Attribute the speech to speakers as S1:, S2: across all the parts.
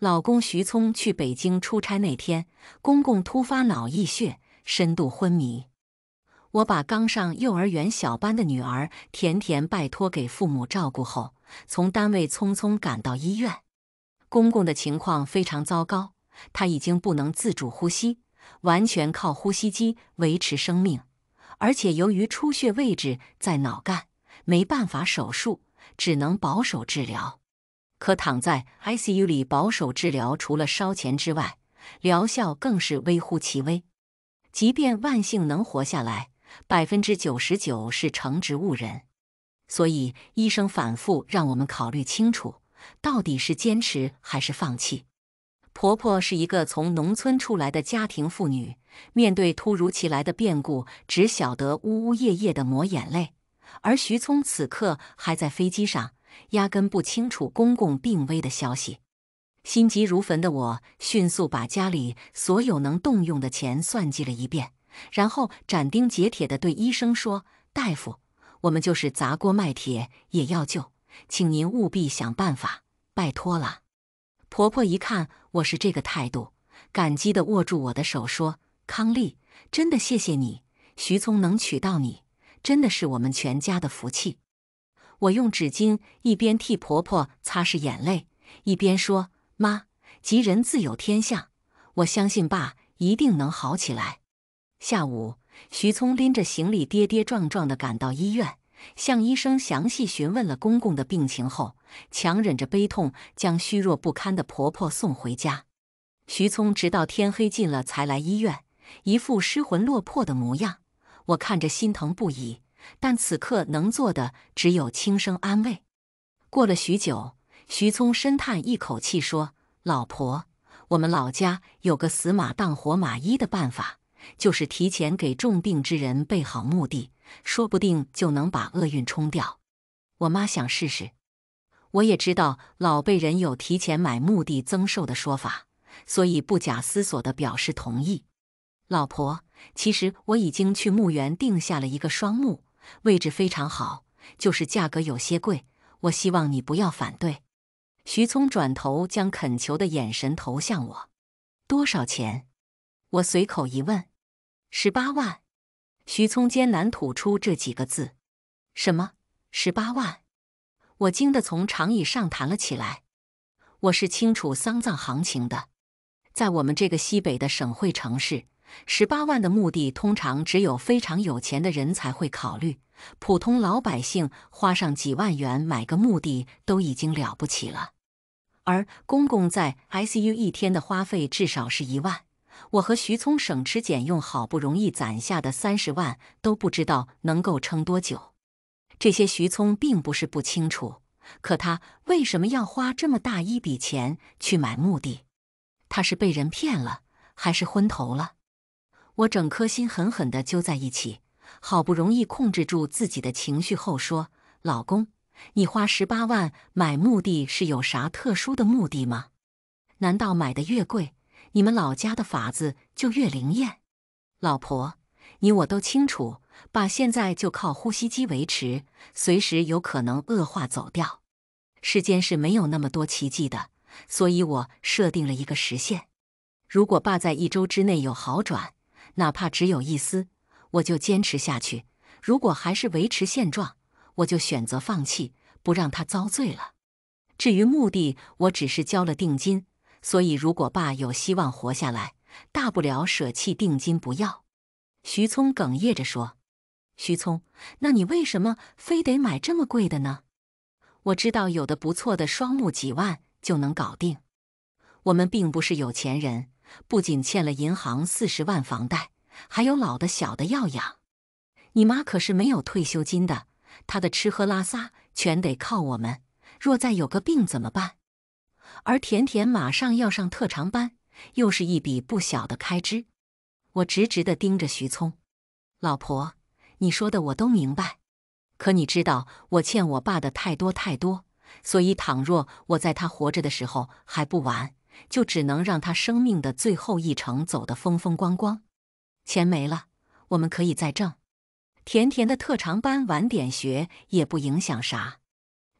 S1: 老公徐聪去北京出差那天，公公突发脑溢血，深度昏迷。我把刚上幼儿园小班的女儿甜甜拜托给父母照顾后，从单位匆匆赶到医院。公公的情况非常糟糕，他已经不能自主呼吸，完全靠呼吸机维持生命。而且由于出血位置在脑干，没办法手术，只能保守治疗。可躺在 ICU 里保守治疗，除了烧钱之外，疗效更是微乎其微。即便万幸能活下来，百分之九十九是成植物人。所以医生反复让我们考虑清楚，到底是坚持还是放弃。婆婆是一个从农村出来的家庭妇女，面对突如其来的变故，只晓得呜呜咽咽的抹眼泪。而徐聪此刻还在飞机上。压根不清楚公公病危的消息，心急如焚的我迅速把家里所有能动用的钱算计了一遍，然后斩钉截铁地对医生说：“大夫，我们就是砸锅卖铁也要救，请您务必想办法，拜托了。”婆婆一看我是这个态度，感激地握住我的手说：“康丽，真的谢谢你，徐聪能娶到你，真的是我们全家的福气。”我用纸巾一边替婆婆擦拭眼泪，一边说：“妈，吉人自有天相，我相信爸一定能好起来。”下午，徐聪拎着行李跌跌撞撞地赶到医院，向医生详细询问了公公的病情后，强忍着悲痛，将虚弱不堪的婆婆送回家。徐聪直到天黑近了才来医院，一副失魂落魄的模样，我看着心疼不已。但此刻能做的只有轻声安慰。过了许久，徐聪深叹一口气说：“老婆，我们老家有个死马当活马医的办法，就是提前给重病之人备好墓地，说不定就能把厄运冲掉。”我妈想试试，我也知道老辈人有提前买墓地增寿的说法，所以不假思索地表示同意。老婆，其实我已经去墓园定下了一个双墓。位置非常好，就是价格有些贵。我希望你不要反对。徐聪转头将恳求的眼神投向我。多少钱？我随口一问。十八万。徐聪艰难吐出这几个字。什么？十八万？我惊得从长椅上弹了起来。我是清楚丧葬行情的，在我们这个西北的省会城市。十八万的墓地，通常只有非常有钱的人才会考虑。普通老百姓花上几万元买个墓地都已经了不起了。而公公在 i c U 一天的花费至少是一万。我和徐聪省吃俭用，好不容易攒下的三十万都不知道能够撑多久。这些徐聪并不是不清楚，可他为什么要花这么大一笔钱去买墓地？他是被人骗了，还是昏头了？我整颗心狠狠地揪在一起，好不容易控制住自己的情绪后说：“老公，你花十八万买目的是有啥特殊的目的吗？难道买的越贵，你们老家的法子就越灵验？”老婆，你我都清楚，爸现在就靠呼吸机维持，随时有可能恶化走掉。世间是没有那么多奇迹的，所以我设定了一个时限：如果爸在一周之内有好转。哪怕只有一丝，我就坚持下去；如果还是维持现状，我就选择放弃，不让他遭罪了。至于目的，我只是交了定金，所以如果爸有希望活下来，大不了舍弃定金不要。徐聪哽咽着说：“徐聪，那你为什么非得买这么贵的呢？我知道有的不错的双木几万就能搞定。我们并不是有钱人，不仅欠了银行四十万房贷。”还有老的小的要养，你妈可是没有退休金的，她的吃喝拉撒全得靠我们。若再有个病怎么办？而甜甜马上要上特长班，又是一笔不小的开支。我直直地盯着徐聪，老婆，你说的我都明白，可你知道我欠我爸的太多太多，所以倘若我在他活着的时候还不完，就只能让他生命的最后一程走得风风光光。钱没了，我们可以再挣。甜甜的特长班晚点学也不影响啥。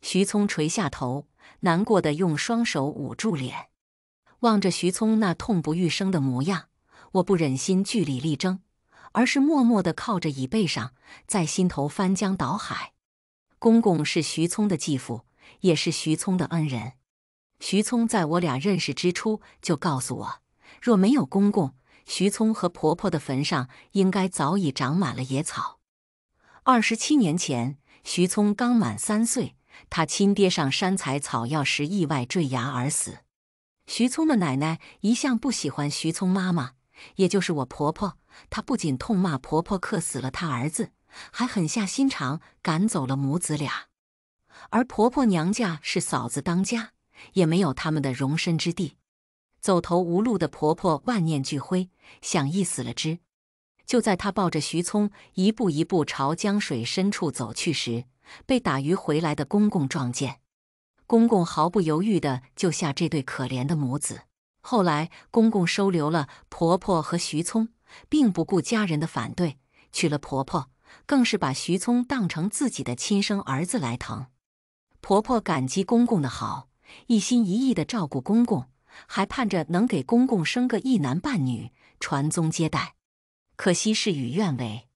S1: 徐聪垂下头，难过的用双手捂住脸，望着徐聪那痛不欲生的模样，我不忍心据理力争，而是默默的靠着椅背上，在心头翻江倒海。公公是徐聪的继父，也是徐聪的恩人。徐聪在我俩认识之初就告诉我，若没有公公。徐聪和婆婆的坟上应该早已长满了野草。二十七年前，徐聪刚满三岁，他亲爹上山采草药时意外坠崖而死。徐聪的奶奶一向不喜欢徐聪妈妈，也就是我婆婆。她不仅痛骂婆婆克死了她儿子，还狠下心肠赶走了母子俩。而婆婆娘家是嫂子当家，也没有他们的容身之地。走投无路的婆婆万念俱灰，想一死了之。就在她抱着徐聪一步一步朝江水深处走去时，被打鱼回来的公公撞见。公公毫不犹豫的救下这对可怜的母子。后来，公公收留了婆婆和徐聪，并不顾家人的反对，娶了婆婆，更是把徐聪当成自己的亲生儿子来疼。婆婆感激公公的好，一心一意的照顾公公。还盼着能给公公生个一男半女，传宗接代。可惜事与愿违，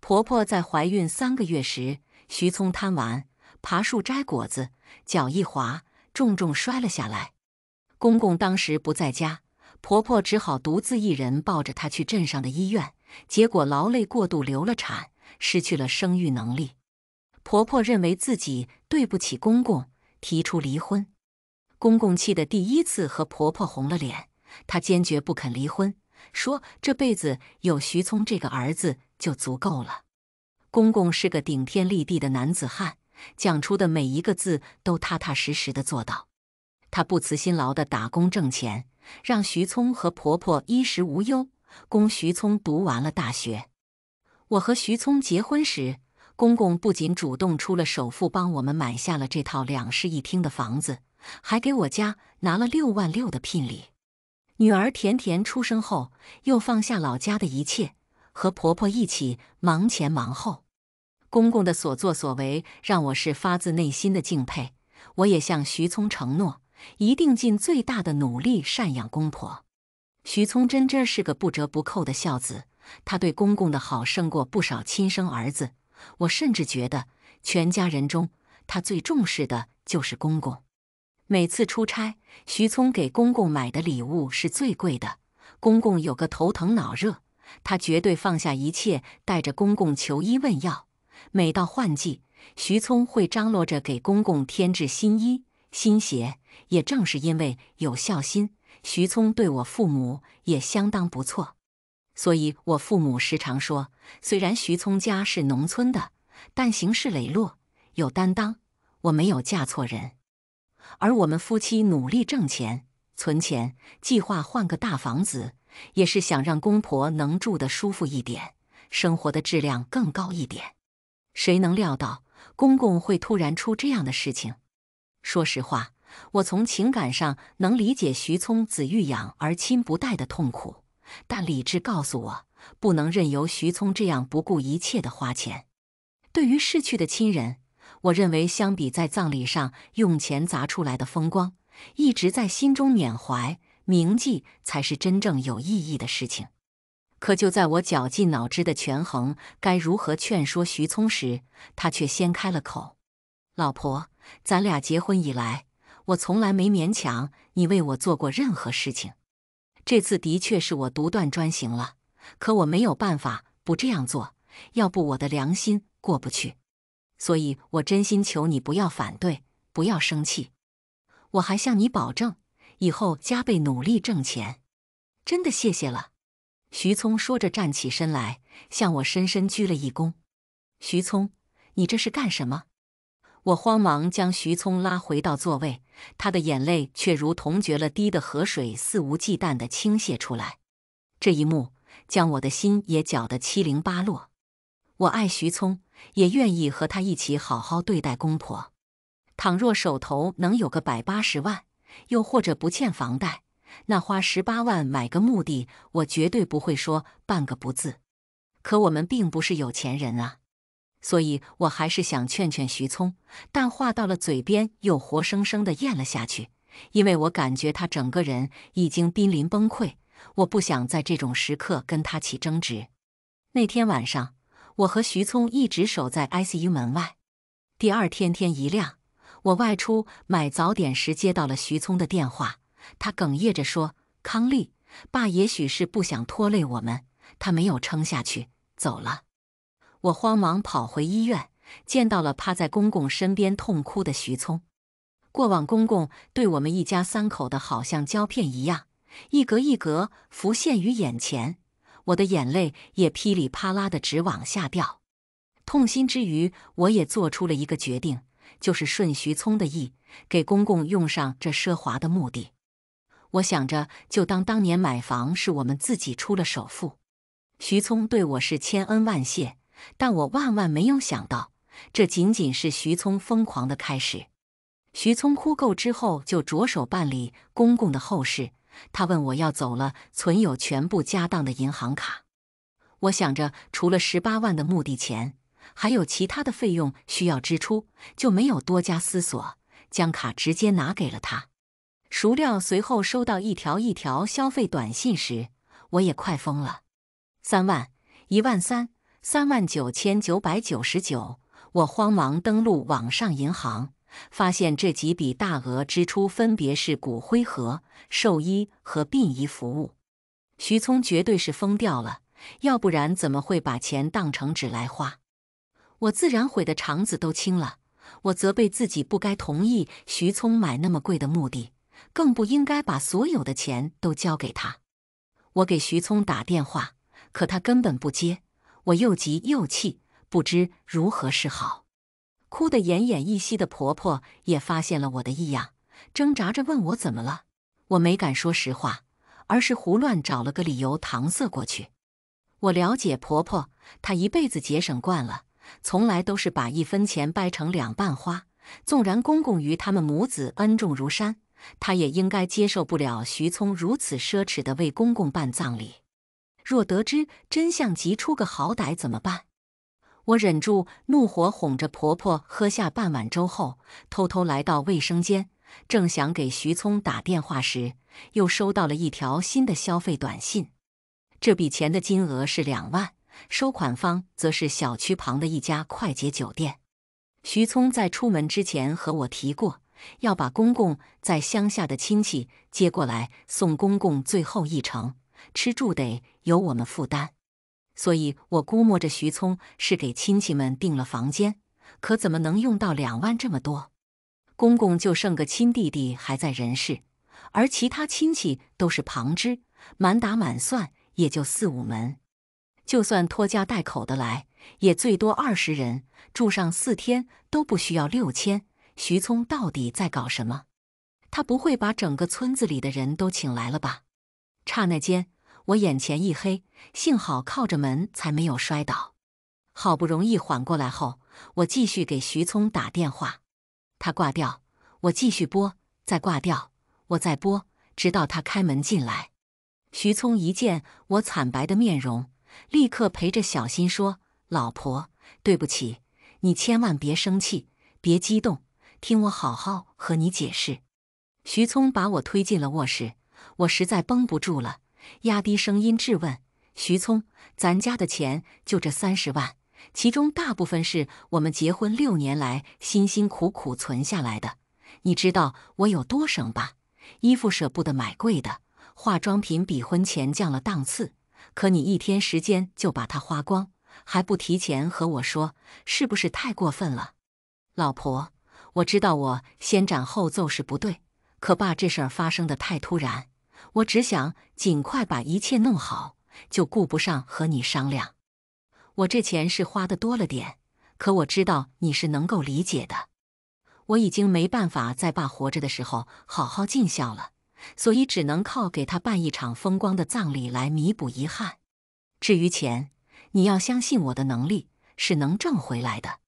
S1: 婆婆在怀孕三个月时，徐聪贪玩爬树摘果子，脚一滑，重重摔了下来。公公当时不在家，婆婆只好独自一人抱着她去镇上的医院，结果劳累过度流了产，失去了生育能力。婆婆认为自己对不起公公，提出离婚。公公气的第一次和婆婆红了脸，她坚决不肯离婚，说这辈子有徐聪这个儿子就足够了。公公是个顶天立地的男子汉，讲出的每一个字都踏踏实实的做到。他不辞辛劳的打工挣钱，让徐聪和婆婆衣食无忧，供徐聪读完了大学。我和徐聪结婚时，公公不仅主动出了首付，帮我们买下了这套两室一厅的房子。还给我家拿了六万六的聘礼。女儿甜甜出生后，又放下老家的一切，和婆婆一起忙前忙后。公公的所作所为，让我是发自内心的敬佩。我也向徐聪承诺，一定尽最大的努力赡养公婆。徐聪真真是个不折不扣的孝子，他对公公的好胜过不少亲生儿子。我甚至觉得，全家人中，他最重视的就是公公。每次出差，徐聪给公公买的礼物是最贵的。公公有个头疼脑热，他绝对放下一切，带着公公求医问药。每到换季，徐聪会张罗着给公公添置新衣、新鞋。也正是因为有孝心，徐聪对我父母也相当不错。所以我父母时常说，虽然徐聪家是农村的，但行事磊落，有担当。我没有嫁错人。而我们夫妻努力挣钱、存钱，计划换个大房子，也是想让公婆能住得舒服一点，生活的质量更高一点。谁能料到公公会突然出这样的事情？说实话，我从情感上能理解徐聪子欲养而亲不待的痛苦，但理智告诉我，不能任由徐聪这样不顾一切的花钱。对于逝去的亲人。我认为，相比在葬礼上用钱砸出来的风光，一直在心中缅怀铭记才是真正有意义的事情。可就在我绞尽脑汁的权衡该如何劝说徐聪时，他却先开了口：“老婆，咱俩结婚以来，我从来没勉强你为我做过任何事情。这次的确是我独断专行了，可我没有办法不这样做，要不我的良心过不去。”所以我真心求你不要反对，不要生气。我还向你保证，以后加倍努力挣钱。真的谢谢了。徐聪说着站起身来，向我深深鞠了一躬。徐聪，你这是干什么？我慌忙将徐聪拉回到座位，他的眼泪却如同决了堤的河水，肆无忌惮的倾泻出来。这一幕将我的心也搅得七零八落。我爱徐聪，也愿意和他一起好好对待公婆。倘若手头能有个百八十万，又或者不欠房贷，那花十八万买个墓地，我绝对不会说半个不字。可我们并不是有钱人啊，所以我还是想劝劝徐聪，但话到了嘴边又活生生的咽了下去，因为我感觉他整个人已经濒临崩溃，我不想在这种时刻跟他起争执。那天晚上。我和徐聪一直守在 ICU 门外。第二天天一亮，我外出买早点时接到了徐聪的电话。他哽咽着说：“康利，爸也许是不想拖累我们，他没有撑下去，走了。”我慌忙跑回医院，见到了趴在公公身边痛哭的徐聪。过往公公对我们一家三口的好，像胶片一样，一格一格浮现于眼前。我的眼泪也噼里啪啦的直往下掉，痛心之余，我也做出了一个决定，就是顺徐聪的意，给公公用上这奢华的目的。我想着，就当当年买房是我们自己出了首付。徐聪对我是千恩万谢，但我万万没有想到，这仅仅是徐聪疯狂的开始。徐聪哭够之后，就着手办理公公的后事。他问我要走了，存有全部家当的银行卡。我想着除了十八万的墓地钱，还有其他的费用需要支出，就没有多加思索，将卡直接拿给了他。孰料随后收到一条一条消费短信时，我也快疯了：三万、一万三、三万九千九百九十九。我慌忙登录网上银行。发现这几笔大额支出分别是骨灰盒、寿衣和殡仪服务。徐聪绝对是疯掉了，要不然怎么会把钱当成纸来花？我自然悔得肠子都青了，我责备自己不该同意徐聪买那么贵的墓地，更不应该把所有的钱都交给他。我给徐聪打电话，可他根本不接，我又急又气，不知如何是好。哭得奄奄一息的婆婆也发现了我的异样，挣扎着问我怎么了。我没敢说实话，而是胡乱找了个理由搪塞过去。我了解婆婆，她一辈子节省惯了，从来都是把一分钱掰成两半花。纵然公公与他们母子恩重如山，她也应该接受不了徐聪如此奢侈的为公公办葬礼。若得知真相，急出个好歹怎么办？我忍住怒火，哄着婆婆喝下半碗粥后，偷偷来到卫生间，正想给徐聪打电话时，又收到了一条新的消费短信。这笔钱的金额是两万，收款方则是小区旁的一家快捷酒店。徐聪在出门之前和我提过，要把公公在乡下的亲戚接过来，送公公最后一程，吃住得由我们负担。所以我估摸着徐聪是给亲戚们订了房间，可怎么能用到两万这么多？公公就剩个亲弟弟还在人世，而其他亲戚都是旁支，满打满算也就四五门。就算拖家带口的来，也最多二十人，住上四天都不需要六千。徐聪到底在搞什么？他不会把整个村子里的人都请来了吧？刹那间。我眼前一黑，幸好靠着门才没有摔倒。好不容易缓过来后，我继续给徐聪打电话，他挂掉，我继续拨，再挂掉，我再拨，直到他开门进来。徐聪一见我惨白的面容，立刻陪着小心说：“老婆，对不起，你千万别生气，别激动，听我好好和你解释。”徐聪把我推进了卧室，我实在绷不住了。压低声音质问徐聪：“咱家的钱就这三十万，其中大部分是我们结婚六年来辛辛苦苦存下来的。你知道我有多省吧？衣服舍不得买贵的，化妆品比婚前降了档次。可你一天时间就把它花光，还不提前和我说，是不是太过分了？”老婆，我知道我先斩后奏是不对，可爸这事儿发生的太突然。我只想尽快把一切弄好，就顾不上和你商量。我这钱是花的多了点，可我知道你是能够理解的。我已经没办法在爸活着的时候好好尽孝了，所以只能靠给他办一场风光的葬礼来弥补遗憾。至于钱，你要相信我的能力是能挣回来的。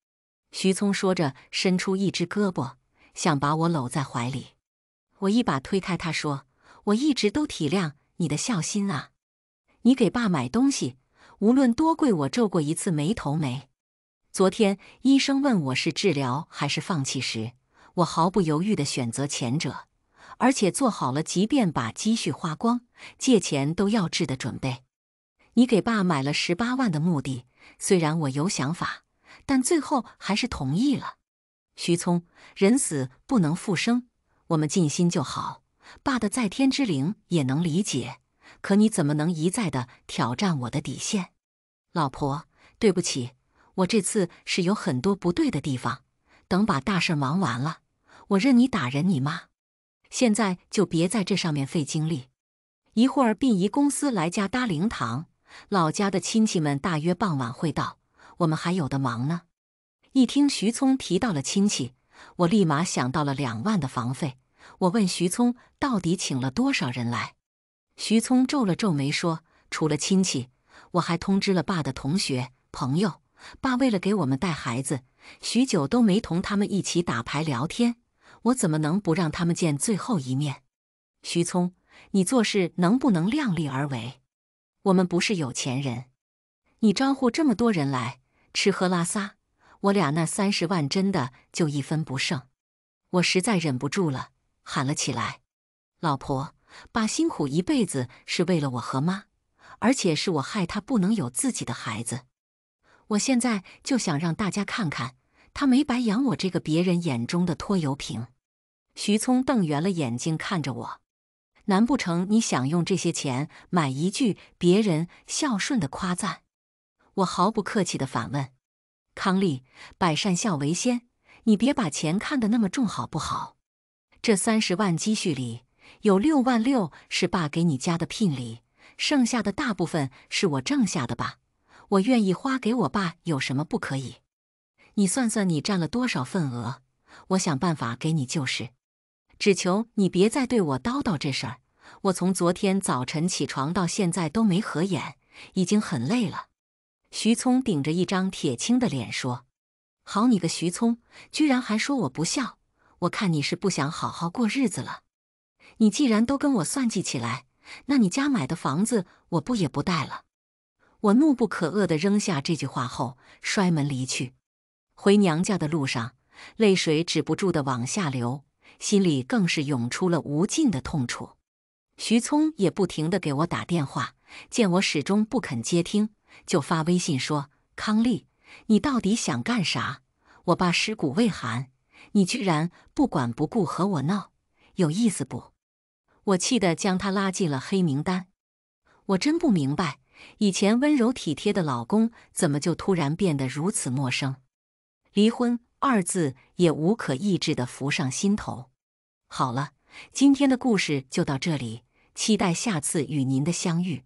S1: 徐聪说着，伸出一只胳膊，想把我搂在怀里，我一把推开他，说。我一直都体谅你的孝心啊！你给爸买东西，无论多贵，我皱过一次眉头没。昨天医生问我是治疗还是放弃时，我毫不犹豫的选择前者，而且做好了即便把积蓄花光、借钱都要治的准备。你给爸买了十八万的目的，虽然我有想法，但最后还是同意了。徐聪，人死不能复生，我们尽心就好。爸的在天之灵也能理解，可你怎么能一再的挑战我的底线？老婆，对不起，我这次是有很多不对的地方。等把大事忙完了，我任你打人你骂。现在就别在这上面费精力。一会儿殡仪公司来家搭灵堂，老家的亲戚们大约傍晚会到，我们还有的忙呢。一听徐聪提到了亲戚，我立马想到了两万的房费。我问徐聪到底请了多少人来，徐聪皱了皱眉说：“除了亲戚，我还通知了爸的同学朋友。爸为了给我们带孩子，许久都没同他们一起打牌聊天。我怎么能不让他们见最后一面？”徐聪，你做事能不能量力而为？我们不是有钱人，你招呼这么多人来吃喝拉撒，我俩那三十万真的就一分不剩。我实在忍不住了。喊了起来：“老婆，爸辛苦一辈子是为了我和妈，而且是我害他不能有自己的孩子。我现在就想让大家看看，他没白养我这个别人眼中的拖油瓶。”徐聪瞪圆了眼睛看着我：“难不成你想用这些钱买一句别人孝顺的夸赞？”我毫不客气的反问：“康利，百善孝为先，你别把钱看得那么重，好不好？”这三十万积蓄里有六万六是爸给你家的聘礼，剩下的大部分是我挣下的吧？我愿意花给我爸，有什么不可以？你算算你占了多少份额？我想办法给你就是，只求你别再对我叨叨这事儿。我从昨天早晨起床到现在都没合眼，已经很累了。徐聪顶着一张铁青的脸说：“好你个徐聪，居然还说我不孝！”我看你是不想好好过日子了。你既然都跟我算计起来，那你家买的房子我不也不带了。我怒不可遏地扔下这句话后，摔门离去。回娘家的路上，泪水止不住地往下流，心里更是涌出了无尽的痛楚。徐聪也不停地给我打电话，见我始终不肯接听，就发微信说：“康丽，你到底想干啥？我爸尸骨未寒。”你居然不管不顾和我闹，有意思不？我气得将他拉进了黑名单。我真不明白，以前温柔体贴的老公怎么就突然变得如此陌生。离婚二字也无可抑制地浮上心头。好了，今天的故事就到这里，期待下次与您的相遇。